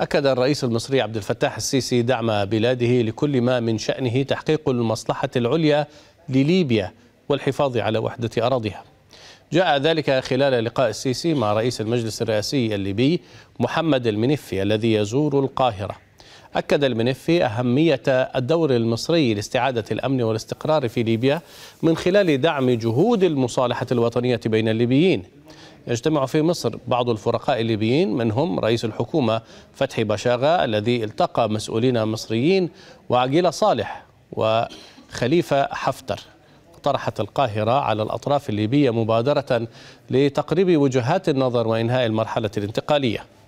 أكد الرئيس المصري عبد الفتاح السيسي دعم بلاده لكل ما من شأنه تحقيق المصلحة العليا لليبيا والحفاظ على وحدة أراضيها جاء ذلك خلال لقاء السيسي مع رئيس المجلس الرئاسي الليبي محمد المنفي الذي يزور القاهرة أكد المنفي أهمية الدور المصري لاستعادة الأمن والاستقرار في ليبيا من خلال دعم جهود المصالحة الوطنية بين الليبيين يجتمع في مصر بعض الفرقاء الليبيين منهم رئيس الحكومة فتحي بشاغة الذي التقى مسؤولين مصريين وعقيل صالح وخليفة حفتر طرحت القاهرة على الأطراف الليبية مبادرة لتقريب وجهات النظر وإنهاء المرحلة الانتقالية